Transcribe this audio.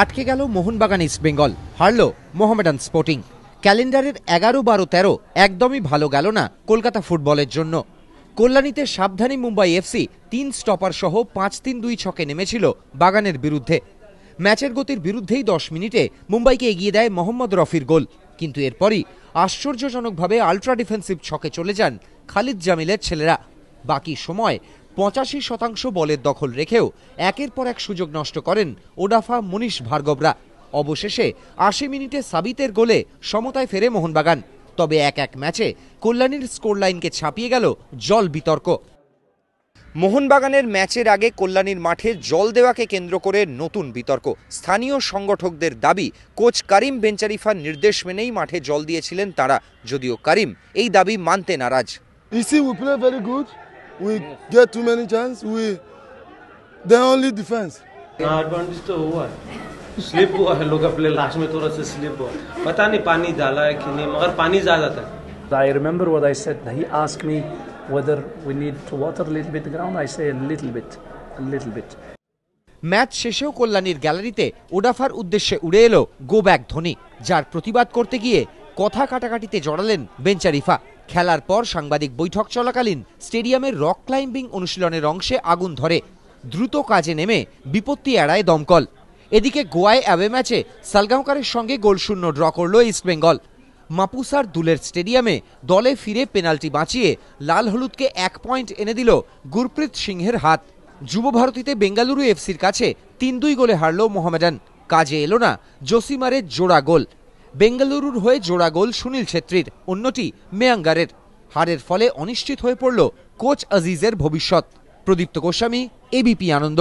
আটকে গেল মোহনবাগান ইস্টবেঙ্গল হারল মোহামেডান স্পোর্টিং ক্যালেন্ডারের এগারো বারো তেরো একদমই ভালো গেল না কলকাতা ফুটবলের জন্য কল্যাণীতে সাবধানী মুম্বাই এফসি তিন স্টপার সহ পাঁচ তিন দুই ছকে নেমেছিল বাগানের বিরুদ্ধে ম্যাচের গতির বিরুদ্ধেই দশ মিনিটে মুম্বাইকে এগিয়ে দেয় মোহাম্মদ রফির গোল কিন্তু এরপরই আশ্চর্যজনকভাবে আলট্রা ডিফেন্সিভ ছকে চলে যান খালিদ জামিলের ছেলেরা বাকি সময় পঁচাশি শতাংশ বলের দখল রেখেও একের পর এক সুযোগ নষ্ট করেন ওডাফা মনীষ ভার্গবরা অবশেষে আশি মিনিটে সাবিতের গোলে সমতায় ফেরে মোহনবাগান তবে এক এক ম্যাচে কল্যাণীর স্কোরলাইনকে ছাপিয়ে গেল জল বিতর্ক মোহনবাগানের ম্যাচের আগে কল্যাণীর মাঠে জল দেওয়াকে কেন্দ্র করে নতুন বিতর্ক স্থানীয় সংগঠকদের দাবি কোচ কারিম বেঞ্চারিফার নির্দেশ মেনেই মাঠে জল দিয়েছিলেন তারা যদিও কারিম এই দাবি মানতে নারাজ EC we play very good we yes. get too many chances, we they only defense. हाँ एडवांटेज तो हुआ है स्लिप हुआ है लोग अपने लास्ट में थोड़ा सा स्लिप हुआ पता नहीं पानी डाला है कि नहीं मगर पानी ज़्यादा था I remember what I said. He asked me whether we need to water a little bit ground. I say a little bit, a little bit. Match শেষেও কল্যাণীর গ্যালারিতে ওডাফার উদ্দেশ্যে উড়ে এলো গো ব্যাক ধোনি যার প্রতিবাদ করতে গিয়ে কথা কাটাকাটিতে জড়ালেন বেঞ্চারিফা খেলার পর সাংবাদিক বৈঠক চলাকালীন স্টেডিয়ামের রক ক্লাইম্বিং অনুশীলনের অংশে আগুন ধরে দ্রুত কাজে নেমে বিপত্তি এড়ায় দমকল এদিকে গোয়ায় অ্যাবে ম্যাচে সালগাঁওকারের সঙ্গে গোলশূন্য ড্র করল ইস্টবেঙ্গল মাপুসার দুলের স্টেডিয়ামে দলে ফিরে পেনাল্টি বাঁচিয়ে লাল হলুদকে এক পয়েন্ট এনে দিল গুরপ্রীত সিংহের হাত যুব ভারতীতে বেঙ্গালুরু এফসির কাছে তিন দুই গোলে হারল মোহামেডান কাজে এলো না জোসিমারের জোড়া গোল বেঙ্গালুরুর হয়ে জোড়া গোল সুনীল ছেত্রীর অন্যটি মেয়াঙ্গারের হারের ফলে অনিশ্চিত হয়ে পড়ল কোচ আজিজের ভবিষ্যৎ প্রদীপ্ত গোস্বামী এবিপি আনন্দ